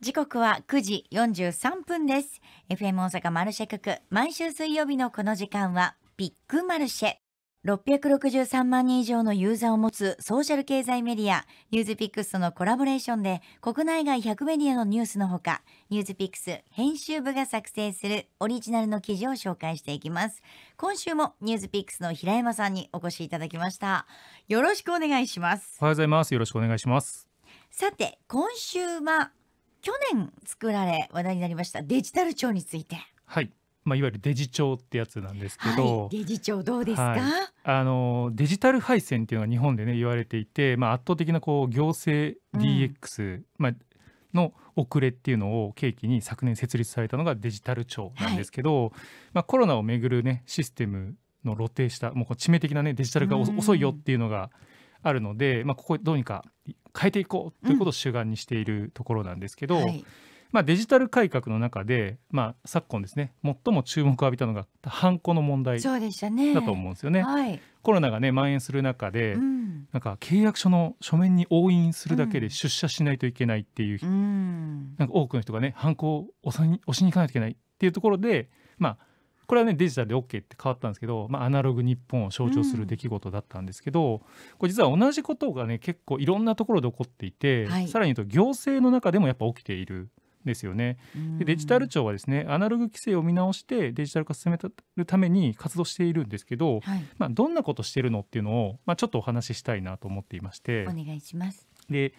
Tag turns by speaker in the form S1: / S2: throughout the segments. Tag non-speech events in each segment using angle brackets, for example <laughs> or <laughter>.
S1: 時刻は9時43分です。FM 大阪マルシェク、毎週水曜日のこの時間は、ビッグマルシェ。663万人以上のユーザーを持つソーシャル経済メディア、ニューズピックスとのコラボレーションで、国内外100メディアのニュースのほか、ニューズピックス編集部が作成するオリジナルの記事を紹介していきます。今週もニューズピックスの平山さんにお越しいただきました。よろしくお願いします。
S2: おはようございます。よろしくお願いします。
S1: さて、今週は去年作られ話題になりましたデジタル庁について。
S2: はいまあ、いわゆるデジ庁ってやつなんですけど、はい、
S1: デジ庁どうですか、はい、
S2: あのデジタル配線っていうのが日本でね言われていて、まあ、圧倒的なこう行政 DX、うん、まあ、の遅れっていうのを契機に昨年設立されたのがデジタル庁なんですけど、はい、まあ、コロナをめぐる、ね、システムの露呈したもうこう致命的な、ね、デジタル化遅いよっていうのが、うんあるので、まあ、ここどうにか変えていこうということを主眼にしているところなんですけど、うんはい、まあ、デジタル改革の中で、まあ、昨今ですね最も注目を浴びたのがハンコの問題だと思うんですよね。ねはい、コロナがね蔓延する中で、うん、なんか契約書の書面に押印するだけで出社しないといけないっていう、うん、なんか多くの人がねハンコを押しに行かないといけないっていうところで、まあ、これはねデジタルで OK って変わったんですけど、まあ、アナログ日本を象徴する出来事だったんですけど、うん、これ実は同じことがね結構いろんなところで起こっていて、はい、さらに言うと行政の中でもやっぱ起きている。ですよねでデジタル庁はですねアナログ規制を見直してデジタル化を進めるために活動しているんですけど、はい、まあ、どんなことしてるのっていうのを、まあ、ちょっとお話ししたいなと思っていましてお願いしますで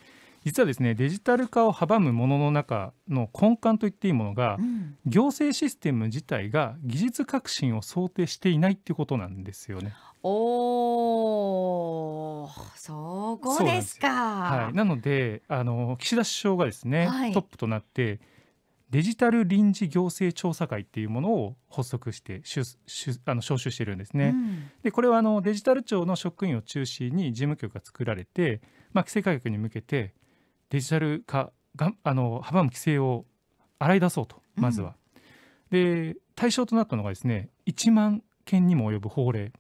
S2: 実はですねデジタル化を阻むものの中の根幹といっていいものが、うん、行政システム自体が技術革新を想定していないっていうことなんですよね。
S1: おそこですかはい、
S2: なのであの岸田首相がですね、はい、トップとなってデジタル臨時行政調査会っていうものを発足してあの招集してるんですね。うん、でこれはあのデジタル庁の職員を中心に事務局が作られて、まあ、規制改革に向けてデジタル化があの阻む規制を洗い出そうとまずは。うん、で対象となったのがですね1万件にも及ぶ法令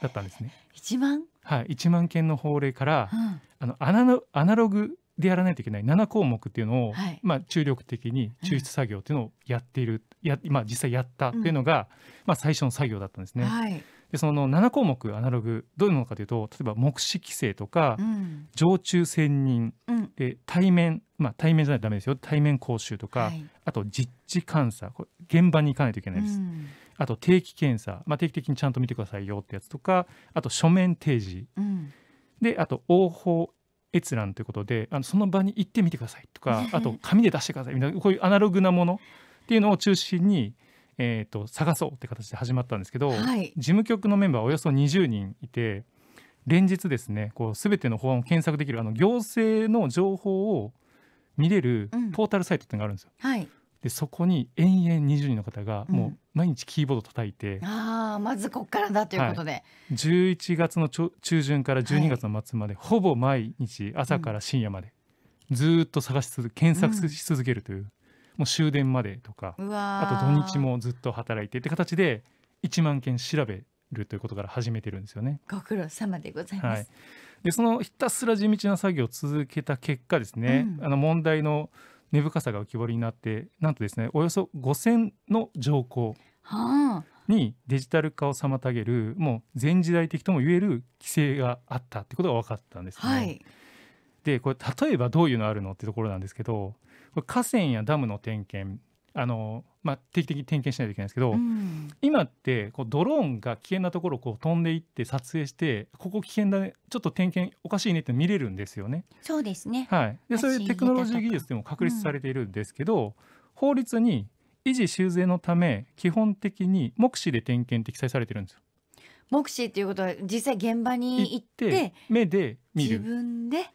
S2: だったんですね。1万はい、1万件の法令から、うん、あのアナロアナログでやらないといけない7項目っていうのを、はい、まあ、注力的に抽出作業っていうのをやっている、うん、や今実際やったっていうのが、うん、まあ、最初の作業だったんですね。はい、でその7項目アナログどういうものかというと例えば目視規制とか、うん、常駐専任、うん、え対面まあ対面じゃないとダメですよ対面講習とか、はい、あと実地監査これ現場に行かないといけないです。うん、あと定期検査、まあ、定期的にちゃんと見てくださいよってやつとかあと書面提示、うん、であと応報閲覧ということであのその場に行ってみてくださいとかあと紙で出してくださいみたいなこういうアナログなものっていうのを中心にえーと、探そうって形で始まったんですけど、はい、事務局のメンバーおよそ20人いて連日ですねこう全ての法案を検索できるあの行政の情報を見れるポータルサイトっていうのがあるんですよ。うんはい、でそこに延々20人の方がもう毎日キーボード叩いて、うん、
S1: あまずこっからだということで、はい、
S2: 11月の中旬から12月の末まで、ほぼ毎日朝から深夜まで、ずっと探し続け検索し続けるという。うんもう終電までとかあと土日もずっと働いてって形で1万件調べるということから始めてるんですよね。
S1: ご苦労様でございます、は
S2: い、でそのひたすら地道な作業を続けた結果ですね、うん、あの問題の根深さが浮き彫りになってなんとですねおよそ5,000の条項にデジタル化を妨げるもう前時代的とも言える規制があったってことが分かったんですね。はい、でこれ例えばどういうのあるのってところなんですけど河川やダムの点検あの、まあ、定期的に点検しないといけないんですけど、うん、今ってこうドローンが危険なところをこう飛んでいって撮影してここ危険だねちょっと点検おかしいねって見れるんですよね。そうですね、はい、でそれテクノロジー技術でも確立されているんですけど、うん、法律に維持修繕のため基本的に目視で点検って記載されてるんですよ。
S1: 目視っていうことは実際現場に行って
S2: 目で見る自
S1: 分で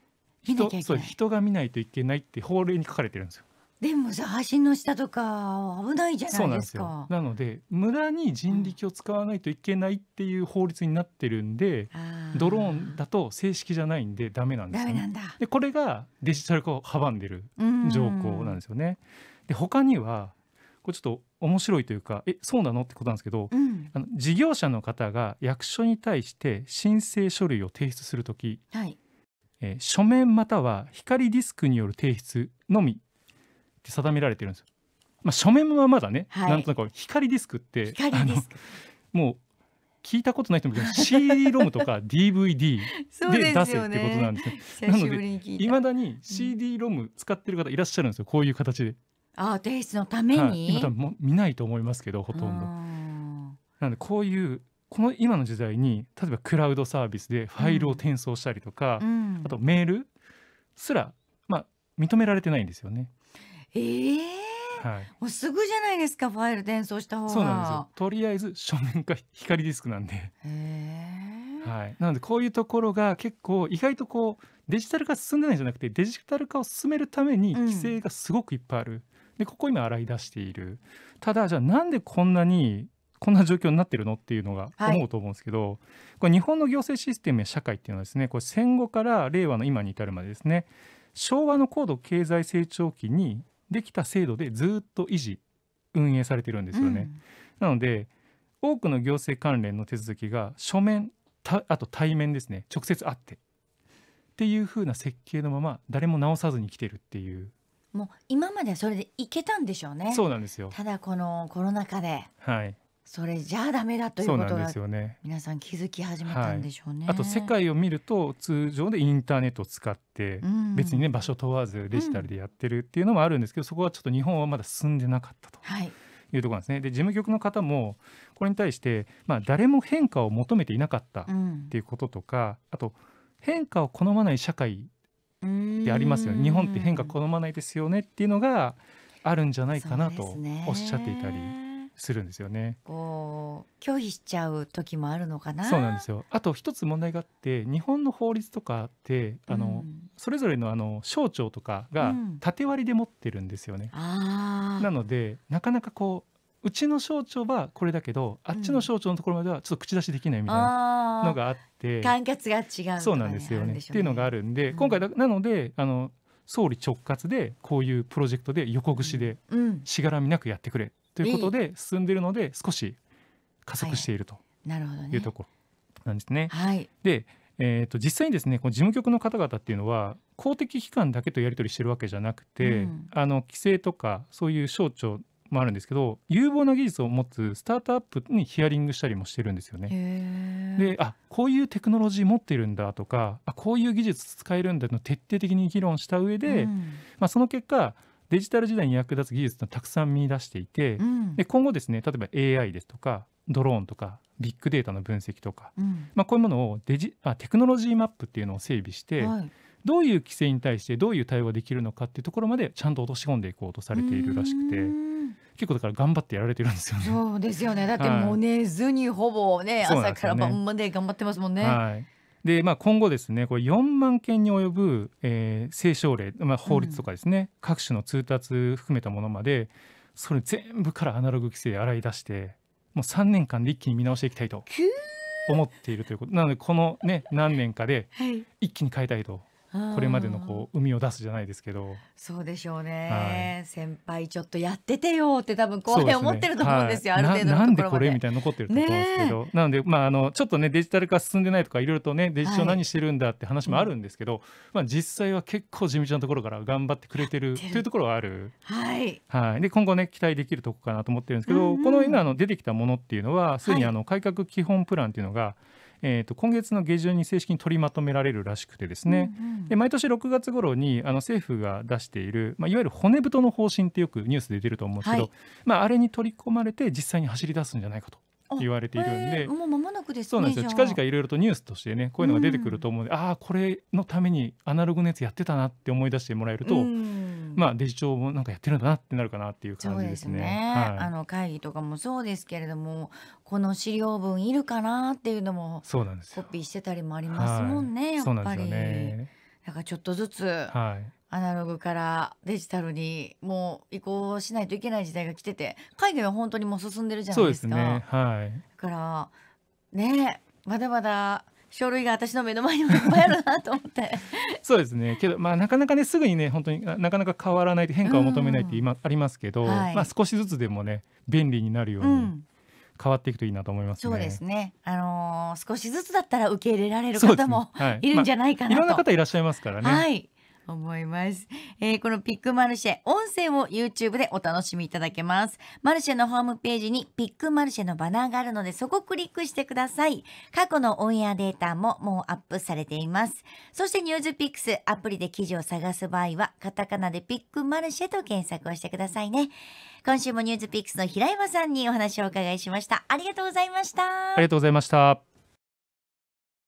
S1: 人そう
S2: 人が見ないといけないって法令に書かれてるんですよ。
S1: でもさ橋の下とか危ないじゃないですか
S2: なので無駄に人力を使わないといけないっていう法律になってるんで、うん、ドローンだと正式じゃないんでダメなんですよ、ね、でこれがデジタル化を阻んでる条項なんですよね。で他にはこれちょっと面白いというかえそうなのってことなんですけど、うん、あの事業者の方が役所に対して申請書類を提出する時、はい、えー、書面または光ディスクによる提出のみって定められてるんですよ。まあ、書面はまだね、はい、なんとなく光ディスクってあのもう聞いたことない人もいる CD <laughs> ロムとか DVD で出せってことなんですね。すねなのでいまだに CD ロム使ってる方いらっしゃるんですよ、こういう形で。
S1: ああ提出のために、はい、今多分
S2: も見ないと思いますけどほとんど。なんでこういうこの今の時代に例えばクラウドサービスでファイルを転送したりとか、うんあとメールすら、まあ、認められてないんですよね。えーはい、
S1: もうすぐじゃないですかファイル転送した方がそうなんですよ
S2: とりあえず書面か光ディスクなんで、えはい、なのでこういうところが結構意外とこうデジタル化進んでないんじゃなくてデジタル化を進めるために規制がすごくいっぱいある、うん、でここ今洗い出しているただじゃあなんでこんなにこんな状況になってるのっていうのが思うと思うんですけど、はい、これ日本の行政システムや社会っていうのはですねこれ戦後から令和の今に至るまでですね昭和の高度経済成長期にできた制度でずっと維持運営されてるんですよね。うん、なので多くの行政関連の手続きが書面あと対面ですね直接会ってっていう風な設計のまま誰も直さずに来てるっていう
S1: もう今まではそれでいけたんでしょうねそうなんですよただこのコロナ禍で、はい、それじゃあダメだということが皆さん気づき始めたんでしょうね、はい、あと世界
S2: を見ると通常でインターネットを使って、別にね場所問わずデジタルでやってるっていうのもあるんですけど、そこはちょっと日本はまだ進んでなかったと。はいいうところなんですねで事務局の方もこれに対して、まあ、誰も変化を求めていなかったっていうこととか、うん、あと変化を好まない社会でありますよね日本って変化好まないですよねっていうのがあるんじゃないかなとおっしゃっていたり。するんですよね。
S1: こう拒否しちゃう時もあるのかな。そうなんですよ。
S2: あと一つ問題があって日本の法律とかってあの、うん、それぞれのあの省庁とかが縦割りで持ってるんですよね。うん、なのでなかなかこううちの省庁はこれだけどあっちの省庁のところまではちょっと口出しできないみたいなのがあって、うん、管
S1: 轄が違う、ね、そうな
S2: んですよね、ね、っていうのがあるんで、今回だなのであの総理直轄でこういうプロジェクトで横串でしがらみなくやってくれということで進んでいるので少し加速しているというところなんですね。はい、で、えーと、実際にですねこの事務局の方々っていうのは公的機関だけとやり取りしてるわけじゃなくて、うん、あの規制とかそういう省庁もあるんですけど有望な技術を持つスタートアップにヒアリングしたりもしてるんですよね。であこういうテクノロジー持ってるんだとかあこういう技術使えるんだの徹底的に議論した上で、うん、まあ、その結果デジタル時代に役立つ技術をたくさん見出していて、うん、で今後ですね例えば AI ですとかドローンとかビッグデータの分析とか、うん、まあ、こういうものをデジあテクノロジーマップっていうのを整備して、はい、どういう規制に対してどういう対応できるのかっていうところまでちゃんと落とし込んでいこうとされているらしくて。結構だから頑張ってやられてるんですよね。
S1: そうですよね。だってもう寝ずにほぼね、は <laughs> い、朝から晩まで頑張ってますもんね。は
S2: い、で、まあ、今後ですねこれ4万件に及ぶ、えー、性奨令、まあ、法律とかですね、うん、各種の通達含めたものまでそれ全部からアナログ規制洗い出してもう3年間で一気に見直していきたいと思っているということなのでこのね何年かで一気に変えたいと
S1: これまでの
S2: こう海を出すじゃないですけど
S1: そうでしょうね、はい、先輩ちょっとやっててよって多分後輩思ってると思うんですよ、ねはい、ある程度なんでこれみたいな残ってると思うんですけど、ね、
S2: なので、まあ、あのちょっとねデジタル化進んでないとかいろいろとねデジタル何してるんだって話もあるんですけど、はい、まあ、実際は結構地道なところから頑張ってくれてるというところはある、はいはい、で今後ね期待できるとこかなと思ってるんですけど、うんうん、この今の出てきたものっていうのはすでにあの改革基本プランっていうのが、えー、と今月の下旬に正式に取りまとめられるらしくてですね、うんうん、で毎年6月頃にあの政府が出している、まあ、いわゆる骨太の方針ってよくニュースで出ると思うんですけど、はい、まあ、あれに取り込まれて実際に走り出すんじゃないかと言われているんで、えー、も
S1: う間もなくです、ね、そうなんですよ近々
S2: いろいろとニュースとしてねこういうのが出てくると思うので、うん、ああこれのためにアナログのやつやってたなって思い出してもらえると、うまあ、デジ庁もなんかやってるんだなってなるかなっていう感じですね。すねはい、あ
S1: の会議とかもそうですけれどもこの資料分いるかなっていうのもコピーしてたりもありますもんね、はい、やっぱり。ね、だからちょっとずつ、アナログからデジタルにもう移行しないといけない時代が来てて海外は本当にもう進んでるじゃないですか。そうですね
S2: はい、だ
S1: からねまだまだ書類が私の目の前にもいっぱいあるなと思
S2: って <laughs> そうですねけど、まあ、なかなかねすぐにね本当になかなか変わらない変化を求めないって今、ありますけど、はい、まあ、少しずつでもね便利になるように。うん変わっていくといいなと思います、ね、そうです
S1: ね。あのー、少しずつだったら受け入れられる方も、い、<laughs> るんじゃないかな、まあ、いろんな方い
S2: らっしゃいますからね。は
S1: い。思います。えー、このピックマルシェ、音声を YouTube でお楽しみいただけます。マルシェのホームページにピックマルシェのバナーがあるので、そこをクリックしてください。過去のオンエアデータももうアップされています。そしてニュースピックス、アプリで記事を探す場合は、カタカナでピックマルシェと検索をしてくださいね。今週もニュースピックスの平山さんにお話をお伺いしました。ありがとうございました。あ
S2: りがとうございました。